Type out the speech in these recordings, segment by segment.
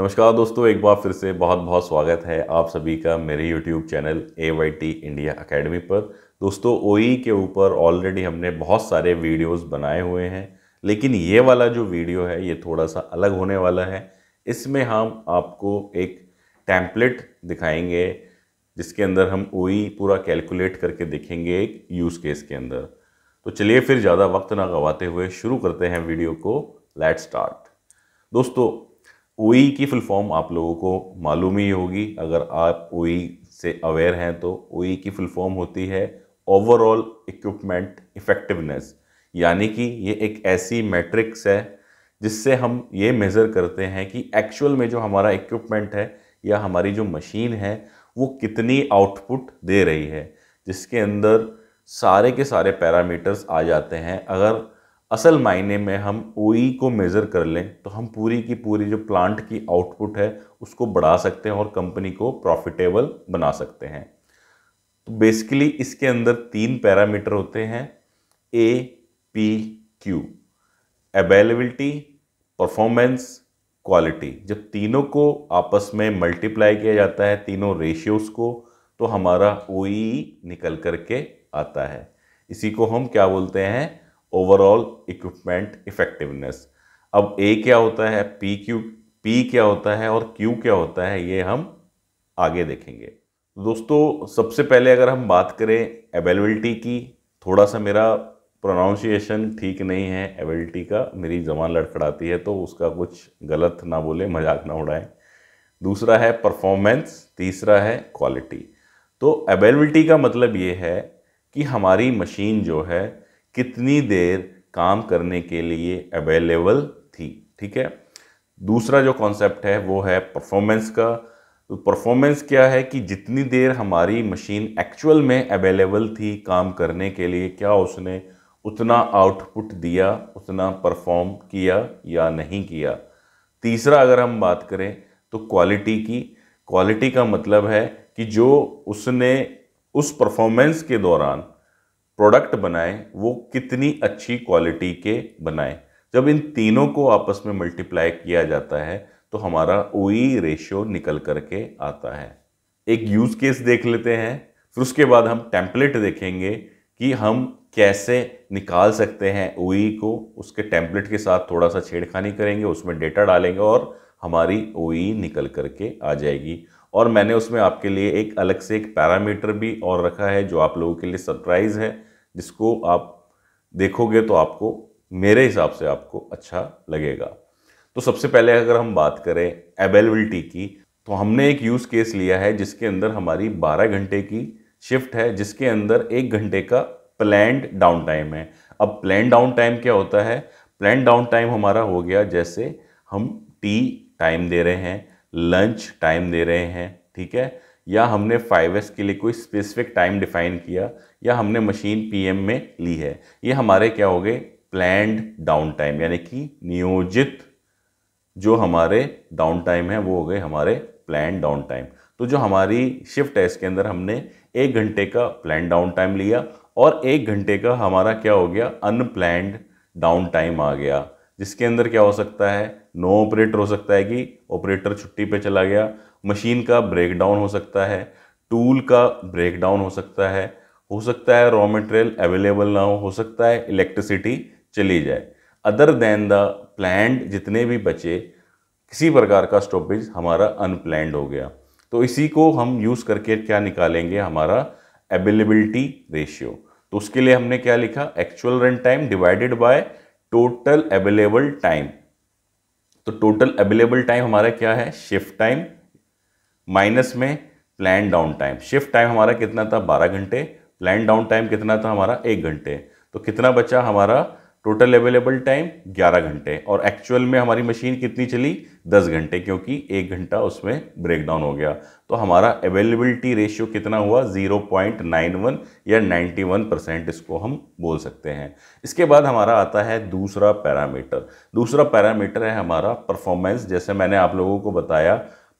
नमस्कार दोस्तों एक बार फिर से बहुत बहुत स्वागत है आप सभी का मेरे YouTube channel A Y T India academy पर दोस्तों ओ e के ऊपर ऑलरेडी हमने बहुत सारे वीडियोस बनाए हुए हैं लेकिन ये वाला जो वीडियो है ये थोड़ा सा अलग होने वाला है इसमें हम आपको एक टैंपलेट दिखाएंगे जिसके अंदर हम ओ e पूरा कैलकुलेट करके देखेंगे एक यूज़ केस के अंदर तो चलिए फिर ज़्यादा वक्त ना गवाते हुए शुरू करते हैं वीडियो को लेट स्टार्ट दोस्तों ओई की फुल फॉर्म आप लोगों को मालूम ही होगी अगर आप ओई से अवेयर हैं तो ओई की फुल फॉर्म होती है ओवरऑल इक्विपमेंट इफ़ेक्टिवनेस यानी कि ये एक ऐसी मैट्रिक्स है जिससे हम ये मेज़र करते हैं कि एक्चुअल में जो हमारा इक्विपमेंट है या हमारी जो मशीन है वो कितनी आउटपुट दे रही है जिसके अंदर सारे के सारे पैरामीटर्स आ जाते हैं अगर असल मायने में हम ओ e को मेज़र कर लें तो हम पूरी की पूरी जो प्लांट की आउटपुट है उसको बढ़ा सकते हैं और कंपनी को प्रॉफिटेबल बना सकते हैं तो बेसिकली इसके अंदर तीन पैरामीटर होते हैं A P Q availability performance quality जब तीनों को आपस में मल्टीप्लाई किया जाता है तीनों रेशियोज़ को तो हमारा ओ e निकल कर के आता है इसी को हम क्या बोलते हैं ओवरऑल इक्विपमेंट इफेक्टिवनेस अब ए क्या होता है पी क्यू पी क्या होता है और क्यू क्या होता है ये हम आगे देखेंगे दोस्तों सबसे पहले अगर हम बात करें एवेलेबिलिटी की थोड़ा सा मेरा प्रोनाउंसिएशन ठीक नहीं है एवेलिटी का मेरी जबान लड़खड़ाती है तो उसका कुछ गलत ना बोले मजाक ना उड़ाएं दूसरा है परफॉर्मेंस तीसरा है क्वालिटी तो अवेलेबिलिटी का मतलब ये है कि हमारी मशीन जो है कितनी देर काम करने के लिए अवेलेबल थी ठीक है दूसरा जो कॉन्सेप्ट है वो है परफॉर्मेंस का तो परफॉर्मेंस क्या है कि जितनी देर हमारी मशीन एक्चुअल में अवेलेबल थी काम करने के लिए क्या उसने उतना आउटपुट दिया उतना परफॉर्म किया या नहीं किया तीसरा अगर हम बात करें तो क्वालिटी की क्वालिटी का मतलब है कि जो उसने उस परफॉर्मेंस के दौरान प्रोडक्ट बनाएं वो कितनी अच्छी क्वालिटी के बनाएं जब इन तीनों को आपस में मल्टीप्लाई किया जाता है तो हमारा ओ रेशियो e निकल करके आता है एक यूज़ केस देख लेते हैं फिर उसके बाद हम टेम्पलेट देखेंगे कि हम कैसे निकाल सकते हैं ओ e को उसके टेम्पलेट के साथ थोड़ा सा छेड़खानी करेंगे उसमें डेटा डालेंगे और हमारी ओ e निकल करके आ जाएगी और मैंने उसमें आपके लिए एक अलग से एक पैरामीटर भी और रखा है जो आप लोगों के लिए सरप्राइज़ है जिसको आप देखोगे तो आपको मेरे हिसाब से आपको अच्छा लगेगा तो सबसे पहले अगर हम बात करें अवेलेबिलिटी की तो हमने एक यूज़ केस लिया है जिसके अंदर हमारी 12 घंटे की शिफ्ट है जिसके अंदर एक घंटे का प्लैंड डाउन टाइम है अब प्लैंड डाउन टाइम क्या होता है प्लैंड डाउन टाइम हमारा हो गया जैसे हम टी टाइम दे रहे हैं लंच टाइम दे रहे हैं ठीक है या हमने फाइव के लिए कोई स्पेसिफिक टाइम डिफाइन किया या हमने मशीन पीएम में ली है ये हमारे क्या हो गए प्लैंड डाउन टाइम यानी कि नियोजित जो हमारे डाउन टाइम है वो हो गए हमारे प्लान डाउन टाइम तो जो हमारी शिफ्ट है इसके अंदर हमने एक घंटे का प्लान डाउन टाइम लिया और एक घंटे का हमारा क्या हो गया अनप्लैंड डाउन टाइम आ गया जिसके अंदर क्या हो सकता है नो ऑपरेटर हो सकता है कि ऑपरेटर छुट्टी पे चला गया मशीन का ब्रेकडाउन हो सकता है टूल का ब्रेकडाउन हो सकता है हो सकता है रॉ मटेरियल अवेलेबल ना हो हो सकता है इलेक्ट्रिसिटी चली जाए अदर देन द प्लैंड जितने भी बचे किसी प्रकार का स्टॉपेज हमारा अनप्लैंड हो गया तो इसी को हम यूज़ करके क्या निकालेंगे हमारा अवेलेबिलिटी रेशियो तो उसके लिए हमने क्या लिखा actual run time divided by total available time तो टोटल अवेलेबल टाइम हमारा क्या है शिफ्ट टाइम माइनस में plan down time shift time हमारा कितना था बारह घंटे प्लान डाउन टाइम कितना था हमारा एक घंटे तो कितना बचा हमारा टोटल अवेलेबल टाइम 11 घंटे और एक्चुअल में हमारी मशीन कितनी चली 10 घंटे क्योंकि एक घंटा उसमें ब्रेक डाउन हो गया तो हमारा अवेलेबिलिटी रेशियो कितना हुआ 0.91 या 91 परसेंट इसको हम बोल सकते हैं इसके बाद हमारा आता है दूसरा पैरामीटर दूसरा पैरामीटर है हमारा परफॉर्मेंस जैसे मैंने आप लोगों को बताया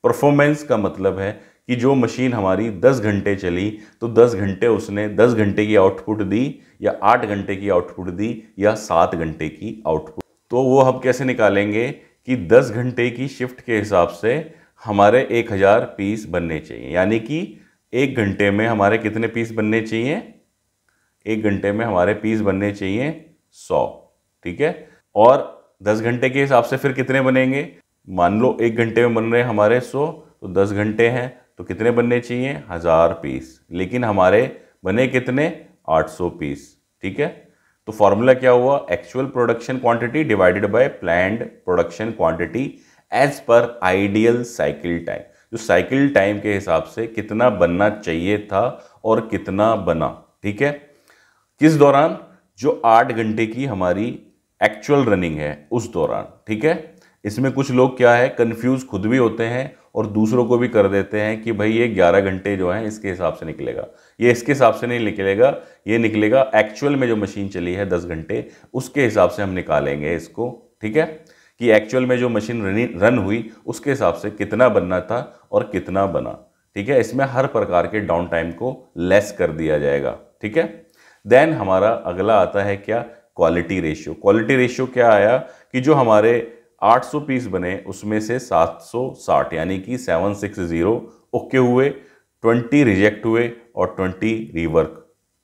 परफॉर्मेंस का मतलब है कि जो मशीन हमारी 10 घंटे चली तो 10 घंटे उसने 10 घंटे की आउटपुट दी या 8 घंटे की आउटपुट दी या 7 घंटे की आउटपुट तो वो हम कैसे निकालेंगे कि 10 घंटे की शिफ्ट के हिसाब से हमारे 1000 पीस बनने चाहिए यानी कि एक घंटे में हमारे कितने पीस बनने चाहिए एक घंटे में हमारे पीस बनने चाहिए सौ ठीक है और दस घंटे के हिसाब से फिर कितने बनेंगे मान लो एक घंटे में बन रहे हमारे सौ तो दस घंटे हैं तो कितने बनने चाहिए हज़ार पीस लेकिन हमारे बने कितने आठ सौ पीस ठीक है तो फॉर्मूला क्या हुआ actual production quantity divided by planned production quantity as per ideal cycle time जो साइकिल टाइम के हिसाब से कितना बनना चाहिए था और कितना बना ठीक है किस दौरान जो आठ घंटे की हमारी एक्चुअल रनिंग है उस दौरान ठीक है इसमें कुछ लोग क्या है कन्फ्यूज़ खुद भी होते हैं और दूसरों को भी कर देते हैं कि भाई ये ग्यारह घंटे जो हैं इसके हिसाब से निकलेगा ये इसके हिसाब से नहीं निकलेगा ये निकलेगा एक्चुअल में जो मशीन चली है दस घंटे उसके हिसाब से हम निकालेंगे इसको ठीक है कि एक्चुअल में जो मशीन रन हुई उसके हिसाब से कितना बनना था और कितना बना ठीक है इसमें हर प्रकार के डाउन टाइम को लेस कर दिया जाएगा ठीक है देन हमारा अगला आता है क्या क्वालिटी रेशियो क्वालिटी रेशियो क्या आया कि जो हमारे 800 पीस बने उसमें से 760 यानी कि 760 ओके हुए 20 रिजेक्ट हुए और 20 रीवर्क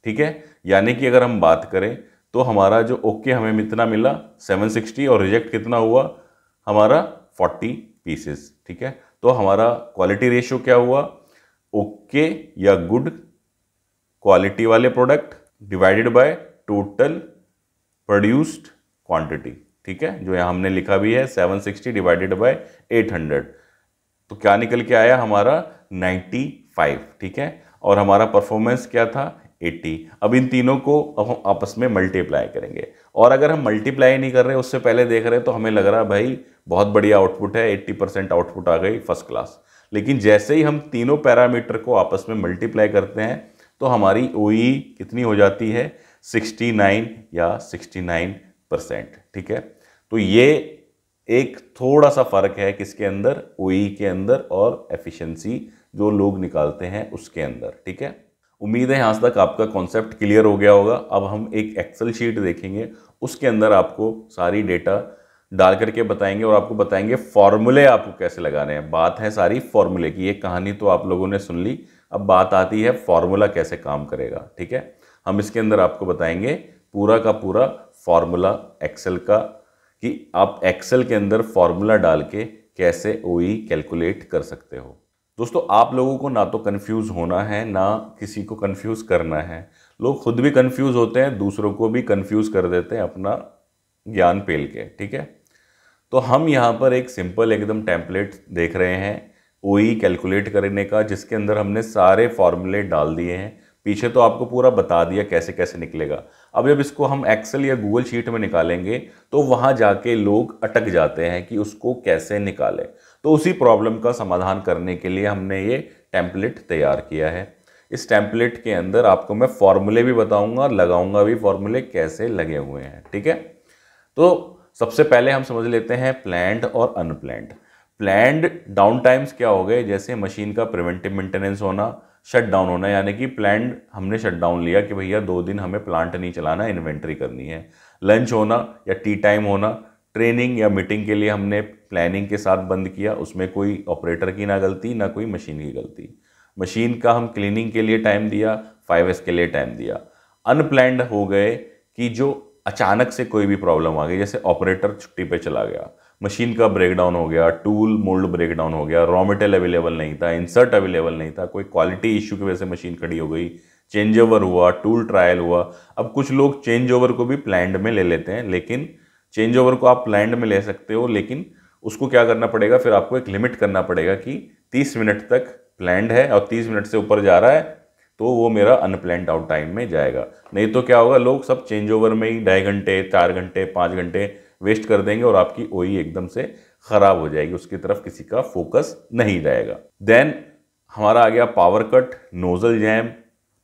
ठीक है यानी कि अगर हम बात करें तो हमारा जो ओके हमें कितना मिला 760 और रिजेक्ट कितना हुआ हमारा 40 पीसेस ठीक है तो हमारा क्वालिटी रेशियो क्या हुआ ओके या गुड क्वालिटी वाले product divided by total produced quantity ठीक है जो यहाँ हमने लिखा भी है 760 डिवाइडेड बाय 800 तो क्या निकल के आया हमारा 95 ठीक है और हमारा परफॉर्मेंस क्या था 80 अब इन तीनों को अब हम आपस में मल्टीप्लाई करेंगे और अगर हम मल्टीप्लाई नहीं कर रहे उससे पहले देख रहे हैं तो हमें लग रहा भाई बहुत बढ़िया आउटपुट है एट्टी परसेंट आउटपुट आ गई फर्स्ट क्लास लेकिन जैसे ही हम तीनों पैरामीटर को आपस में मल्टीप्लाई करते हैं तो हमारी ओ कितनी हो जाती है 69 या 69 परसेंट ठीक है तो ये एक थोड़ा सा फ़र्क है किसके अंदर ओई e के अंदर और एफिशिएंसी जो लोग निकालते हैं उसके अंदर ठीक है उम्मीद है यहाँ तक आपका कॉन्सेप्ट क्लियर हो गया होगा अब हम एक एक्सेल शीट देखेंगे उसके अंदर आपको सारी डेटा डाल करके बताएंगे और आपको बताएंगे फॉर्मूले आपको कैसे लगाने हैं बात है सारी फॉर्मूले की ये कहानी तो आप लोगों ने सुन ली अब बात आती है फॉर्मूला कैसे काम करेगा ठीक है हम इसके अंदर आपको बताएंगे पूरा का पूरा फॉर्मूला एक्सेल का कि आप एक्सेल के अंदर फॉर्मूला डाल के कैसे ओ कैलकुलेट कर सकते हो दोस्तों आप लोगों को ना तो कन्फ्यूज़ होना है ना किसी को कन्फ्यूज़ करना है लोग खुद भी कन्फ्यूज़ होते हैं दूसरों को भी कन्फ्यूज़ कर देते हैं अपना ज्ञान पेल के ठीक है तो हम यहाँ पर एक सिंपल एकदम टेम्पलेट देख रहे हैं ओ कैलकुलेट करने का जिसके अंदर हमने सारे फॉर्मूले डाल दिए हैं पीछे तो आपको पूरा बता दिया कैसे कैसे निकलेगा अब जब इसको हम एक्सेल या गूगल शीट में निकालेंगे तो वहाँ जाके लोग अटक जाते हैं कि उसको कैसे निकालें तो उसी प्रॉब्लम का समाधान करने के लिए हमने ये टैंपलेट तैयार किया है इस टैंपलेट के अंदर आपको मैं फॉर्मूले भी बताऊँगा लगाऊँगा भी फॉर्मूले कैसे लगे हुए हैं ठीक है तो सबसे पहले हम समझ लेते हैं प्लैंड और अनप्लैंड प्लैंड डाउन टाइम्स क्या हो गए जैसे मशीन का प्रिवेंटिव मेंटेनेंस होना शट डाउन होना यानी कि प्लैंड हमने शट डाउन लिया कि भैया दो दिन हमें प्लांट नहीं चलाना इन्वेंट्री करनी है लंच होना या टी टाइम होना ट्रेनिंग या मीटिंग के लिए हमने प्लानिंग के साथ बंद किया उसमें कोई ऑपरेटर की ना गलती ना कोई मशीन की गलती मशीन का हम क्लीनिंग के लिए टाइम दिया फाइव के लिए टाइम दिया अनप्लैंड हो गए कि जो अचानक से कोई भी प्रॉब्लम आ गई जैसे ऑपरेटर छुट्टी पे चला गया मशीन का ब्रेकडाउन हो गया टूल मोल्ड ब्रेकडाउन हो गया रॉ मटेरियल अवेलेबल नहीं था इंसर्ट अवेलेबल नहीं था कोई क्वालिटी इश्यू की वजह से मशीन खड़ी हो गई चेंज ओवर हुआ टूल ट्रायल हुआ अब कुछ लोग चेंज ओवर को भी प्लैंड में ले लेते हैं लेकिन चेंज ओवर को आप प्लैंड में ले सकते हो लेकिन उसको क्या करना पड़ेगा फिर आपको एक लिमिट करना पड़ेगा कि तीस मिनट तक प्लैंड है और तीस मिनट से ऊपर जा रहा है तो वो मेरा अनप्लैंड आउट टाइम में जाएगा नहीं तो क्या होगा लोग सब चेंज ओवर में ही ढाई घंटे चार घंटे पाँच घंटे वेस्ट कर देंगे और आपकी ओई e एकदम से खराब हो जाएगी उसकी तरफ किसी का फोकस नहीं रहेगा देन हमारा आ गया पावर कट नोजल जैम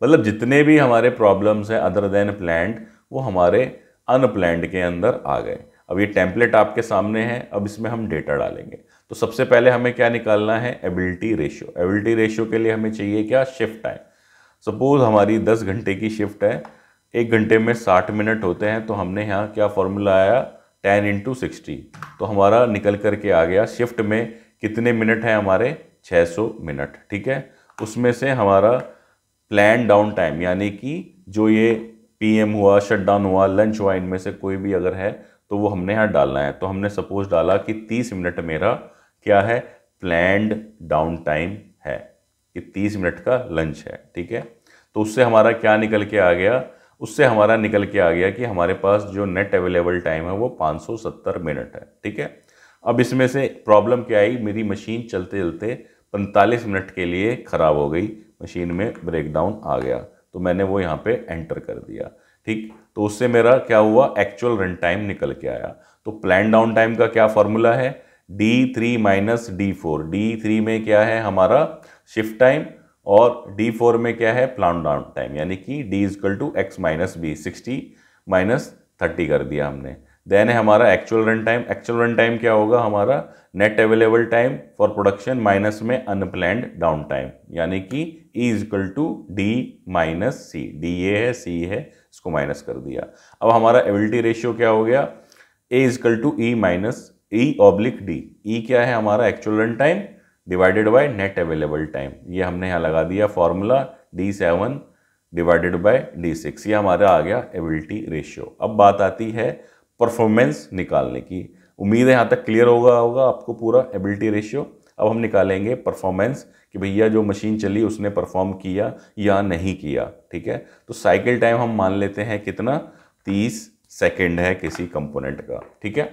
मतलब जितने भी हमारे प्रॉब्लम्स हैं अदर देन प्लैंड वो हमारे अनप्लैंड के अंदर आ गए अब ये टेम्पलेट आपके सामने है अब इसमें हम डेटा डालेंगे तो सबसे पहले हमें क्या निकालना है एबिलिटी रेशियो एबिलिटी रेशियो के लिए हमें चाहिए क्या शिफ्ट टाइम सपोज हमारी 10 घंटे की शिफ्ट है एक घंटे में 60 मिनट होते हैं तो हमने यहाँ क्या फॉर्मूला आया टेन इंटू सिक्सटी तो हमारा निकल करके आ गया शिफ्ट में कितने मिनट हैं हमारे 600 मिनट ठीक है उसमें से हमारा प्लान डाउन टाइम यानी कि जो ये पीएम हुआ शटडाउन हुआ लंच हुआ इनमें से कोई भी अगर है तो वो हमने यहाँ डालना है तो हमने सपोज डाला कि 30 मिनट मेरा क्या है प्लैंड डाउन टाइम है कि 30 मिनट का लंच है ठीक है तो उससे हमारा क्या निकल के आ गया उससे हमारा निकल के आ गया कि हमारे पास जो नेट अवेलेबल टाइम है वो 570 मिनट है ठीक है अब इसमें से प्रॉब्लम क्या आई मेरी मशीन चलते चलते 45 मिनट के लिए ख़राब हो गई मशीन में ब्रेकडाउन आ गया तो मैंने वो यहाँ पे एंटर कर दिया ठीक तो उससे मेरा क्या हुआ एक्चुअल रन टाइम निकल के आया तो प्लान डाउन टाइम का क्या फॉर्मूला है D three minus D four D three में क्या है हमारा शिफ्ट टाइम और डी फोर में क्या है प्लान डाउन टाइम यानी कि D equal to X minus B sixty minus thirty कर दिया हमने देन है हमारा actual run time actual run time क्या होगा हमारा net available time for production minus में अनप्लैंड डाउन टाइम यानी कि E equal to D minus C D A है सी है इसको माइनस कर दिया अब हमारा एबिलिटी रेशियो क्या हो गया A equal to E minus E oblique D E क्या है हमारा actual run time divided by net available time ये हमने यहाँ लगा दिया formula D seven divided by D six ये हमारा आ गया एबिलिटी रेशियो अब बात आती है परफॉर्मेंस निकालने की उम्मीद है यहाँ तक क्लियर होगा होगा आपको पूरा एबिलिटी रेशियो अब हम निकालेंगे परफॉर्मेंस कि भैया जो मशीन चली उसने परफॉर्म किया या नहीं किया ठीक है तो साइकिल टाइम हम मान लेते हैं कितना तीस सेकेंड है किसी कंपोनेंट का ठीक है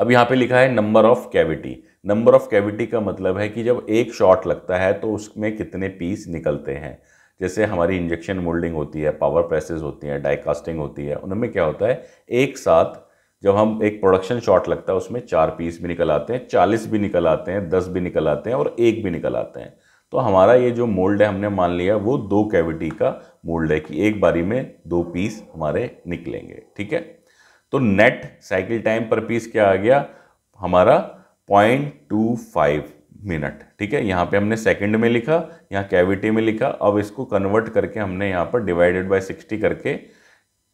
अब यहाँ पे लिखा है number of cavity number of cavity का मतलब है कि जब एक शॉट लगता है तो उसमें कितने पीस निकलते हैं जैसे हमारी इंजेक्शन मोल्डिंग होती है पावर प्रेसेस होती हैं डाईकास्टिंग होती है उनमें क्या होता है एक साथ जब हम एक प्रोडक्शन शॉट लगता है उसमें चार पीस भी निकल आते हैं चालीस भी निकल आते हैं दस भी निकल आते हैं और एक भी निकल आते हैं तो हमारा ये जो मोल्ड है हमने मान लिया वो दो कैविटी का मोल्ड है कि एक बारी में दो पीस हमारे निकलेंगे ठीक है तो net cycle time per piece क्या आ गया हमारा पॉइंट टू फाइव मिनट ठीक है यहाँ पे हमने सेकंड में लिखा यहाँ कैविटी में लिखा अब इसको कन्वर्ट करके हमने यहाँ पर डिवाइडेड बाय सिक्सटी करके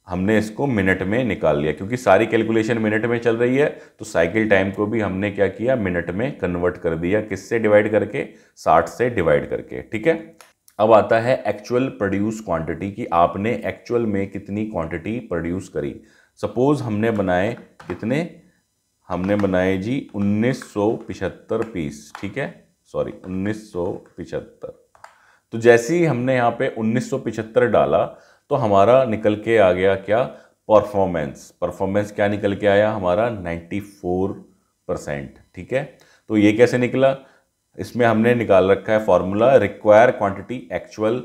हमने इसको मिनट में निकाल लिया क्योंकि सारी कैलकुलेशन मिनट में चल रही है तो साइकिल टाइम को भी हमने क्या किया मिनट में कन्वर्ट कर दिया किससे डिवाइड करके साठ से डिवाइड करके ठीक है अब आता है एक्चुअल प्रोड्यूस क्वांटिटी कि आपने एक्चुअल में कितनी क्वांटिटी प्रोड्यूस करी सपोज हमने बनाए कितने हमने बनाए जी उन्नीस सौ पीस ठीक है सॉरी उन्नीस सौ तो जैसे ही हमने यहाँ पे उन्नीस सौ डाला तो हमारा निकल के आ गया क्या परफॉर्मेंस परफॉर्मेंस क्या निकल के आया हमारा नाइन्टी फोर परसेंट ठीक है तो ये कैसे निकला इसमें हमने निकाल रखा है formula require quantity actual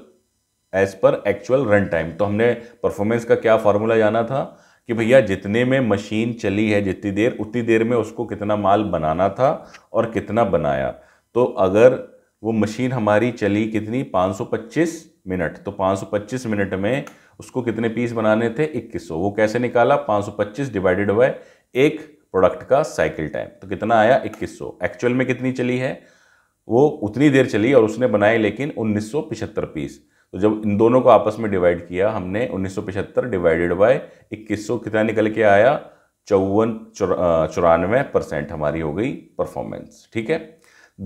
as per actual run time तो हमने परफॉर्मेंस का क्या फार्मूला जाना था कि भैया जितने में मशीन चली है जितनी देर उतनी देर में उसको कितना माल बनाना था और कितना बनाया तो अगर वो मशीन हमारी चली कितनी 525 मिनट तो 525 मिनट में उसको कितने पीस बनाने थे 2100 वो कैसे निकाला 525 डिवाइडेड बाय एक प्रोडक्ट का साइकिल टाइम तो कितना आया 2100 एक्चुअल में कितनी चली है वो उतनी देर चली और उसने बनाए लेकिन उन्नीस पीस तो जब इन दोनों को आपस में डिवाइड किया हमने उन्नीस डिवाइडेड बाय 2100 कितना निकल के आया चौवन चौरानवे परसेंट हमारी हो गई परफॉर्मेंस ठीक है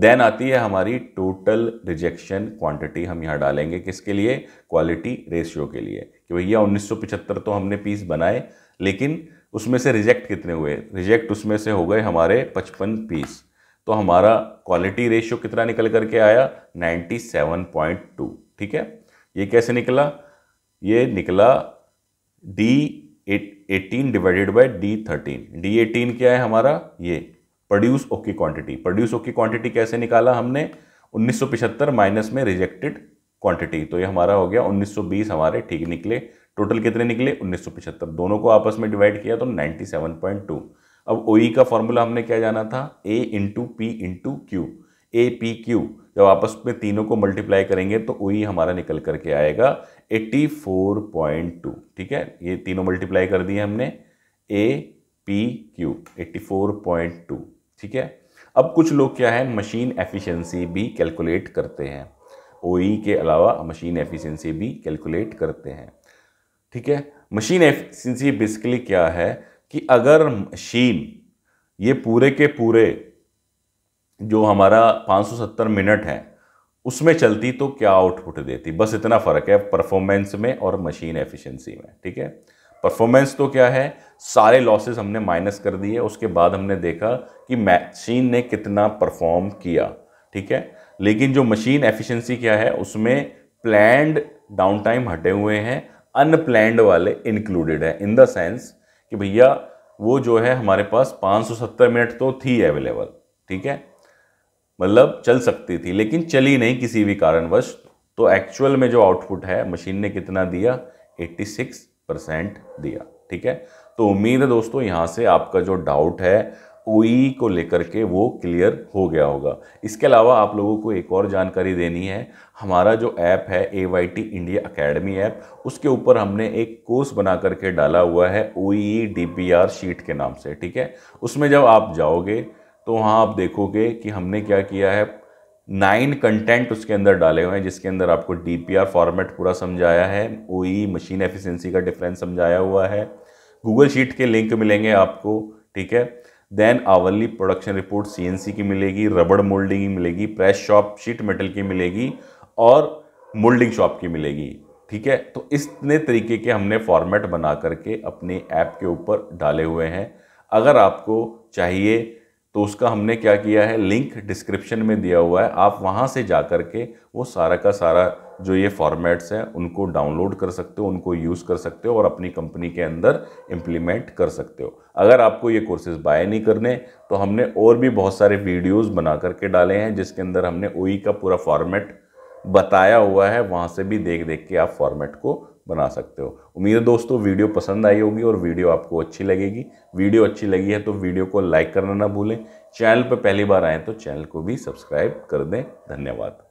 देन आती है हमारी टोटल रिजेक्शन क्वांटिटी हम यहाँ डालेंगे किसके लिए क्वालिटी रेशियो के लिए कि भैया 1975 तो हमने पीस बनाए लेकिन उसमें से रिजेक्ट कितने हुए रिजेक्ट उसमें से हो गए हमारे 55 पीस तो हमारा क्वालिटी रेशियो कितना निकल करके आया 97.2 ठीक है ये कैसे निकला ये निकला D eighteen divided by D thirteen D eighteen क्या है हमारा ये produce okay quantity produce okay quantity कैसे निकाला हमने 1975 माइनस में रिजेक्टेड क्वांटिटी तो ये हमारा हो गया 1920 हमारे ठीक निकले टोटल कितने निकले 1975 दोनों को आपस में डिवाइड किया तो 97.2 अब ओई e का फॉर्मूला हमने क्या जाना था A into P into Q A P Q जब आपस में तीनों को मल्टीप्लाई करेंगे तो वही हमारा निकल करके आएगा 84.2 ठीक है ये तीनों मल्टीप्लाई कर दिए हमने ए पी क्यू 84.2 ठीक है अब कुछ लोग क्या है मशीन एफिशिएंसी भी कैलकुलेट करते हैं ओ e के अलावा मशीन एफिशिएंसी भी कैलकुलेट करते हैं ठीक है मशीन एफिशिएंसी बेसिकली क्या है कि अगर मशीन ये पूरे के पूरे जो हमारा 570 मिनट है उसमें चलती तो क्या आउटपुट देती बस इतना फ़र्क है परफॉर्मेंस में और मशीन एफिशिएंसी में ठीक है परफॉर्मेंस तो क्या है सारे लॉसेस हमने माइनस कर दिए उसके बाद हमने देखा कि मशीन ने कितना परफॉर्म किया ठीक है लेकिन जो मशीन एफिशिएंसी क्या है उसमें प्लैंड डाउन टाइम हटे हुए हैं अनप्लैंड वाले इंक्लूडेड है इन द सेंस कि भैया वो जो है हमारे पास 570 मिनट तो थी अवेलेबल ठीक है मतलब चल सकती थी लेकिन चली नहीं किसी भी कारणवश तो एक्चुअल में जो आउटपुट है मशीन ने कितना दिया 86 परसेंट दिया ठीक है तो उम्मीद है दोस्तों यहाँ से आपका जो डाउट है ओई e को लेकर के वो क्लियर हो गया होगा इसके अलावा आप लोगों को एक और जानकारी देनी है हमारा जो ऐप है A Y T India academy app उसके ऊपर हमने एक कोर्स बना करके डाला हुआ है O E D P R sheet के नाम से ठीक है उसमें जब आप जाओगे तो वहाँ आप देखोगे कि हमने क्या किया है नाइन कंटेंट उसके अंदर डाले हुए हैं जिसके अंदर आपको डी फॉर्मेट पूरा समझाया है ओ मशीन एफिशेंसी का डिफरेंस समझाया हुआ है गूगल शीट के लिंक मिलेंगे आपको ठीक है देन आवली प्रोडक्शन रिपोर्ट सी की मिलेगी रबड़ मोल्डिंग की मिलेगी प्रेस शॉप शीट मेटल की मिलेगी और मोल्डिंग शॉप की मिलेगी ठीक है तो इतने तरीके के हमने फॉर्मेट बना करके अपने ऐप के ऊपर डाले हुए हैं अगर आपको चाहिए तो उसका हमने क्या किया है लिंक डिस्क्रिप्शन में दिया हुआ है आप वहाँ से जा कर के वो सारा का सारा जो ये फॉर्मेट्स हैं उनको डाउनलोड कर सकते हो उनको यूज़ कर सकते हो और अपनी कंपनी के अंदर इम्प्लीमेंट कर सकते हो अगर आपको ये कोर्सेज बाय नहीं करने तो हमने और भी बहुत सारे वीडियोस बना करके डाले हैं जिसके अंदर हमने ओई का पूरा फॉर्मेट बताया हुआ है वहाँ से भी देख देख के आप फॉर्मेट को बना सकते हो उम्मीद है दोस्तों वीडियो पसंद आई होगी और वीडियो आपको अच्छी लगेगी वीडियो अच्छी लगी है तो वीडियो को लाइक करना ना भूलें चैनल पर पहली बार आएँ तो चैनल को भी सब्सक्राइब कर दें धन्यवाद